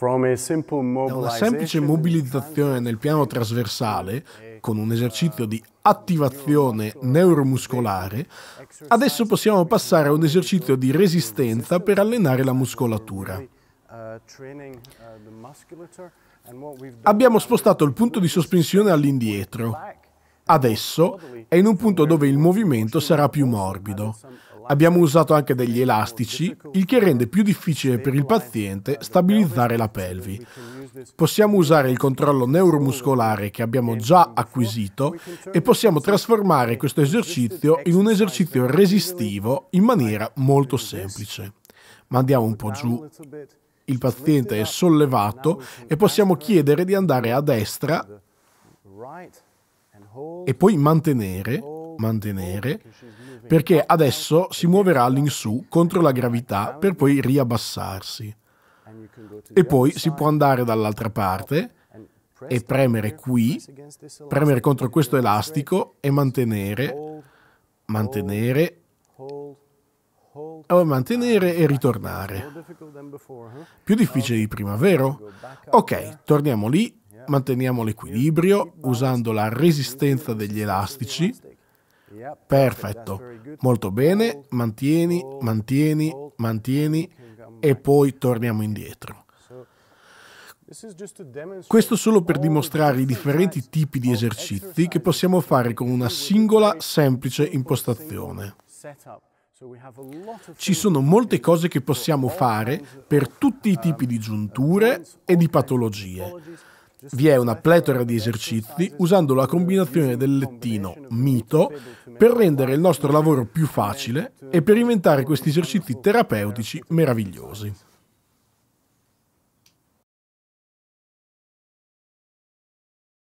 Da una semplice mobilizzazione nel piano trasversale, con un esercizio di attivazione neuromuscolare, adesso possiamo passare a un esercizio di resistenza per allenare la muscolatura. Abbiamo spostato il punto di sospensione all'indietro. Adesso è in un punto dove il movimento sarà più morbido. Abbiamo usato anche degli elastici, il che rende più difficile per il paziente stabilizzare la pelvi. Possiamo usare il controllo neuromuscolare che abbiamo già acquisito e possiamo trasformare questo esercizio in un esercizio resistivo in maniera molto semplice. Ma andiamo un po' giù. Il paziente è sollevato e possiamo chiedere di andare a destra e poi mantenere mantenere perché adesso si muoverà all'insù contro la gravità per poi riabbassarsi. E poi si può andare dall'altra parte e premere qui, premere contro questo elastico e mantenere, mantenere, oh, mantenere e ritornare. Più difficile di prima, vero? Ok, torniamo lì, manteniamo l'equilibrio usando la resistenza degli elastici Perfetto, molto bene, mantieni, mantieni, mantieni e poi torniamo indietro. Questo solo per dimostrare i differenti tipi di esercizi che possiamo fare con una singola semplice impostazione. Ci sono molte cose che possiamo fare per tutti i tipi di um, giunture e di patologie, vi è una pletora di esercizi usando la combinazione del lettino mito per rendere il nostro lavoro più facile e per inventare questi esercizi terapeutici meravigliosi.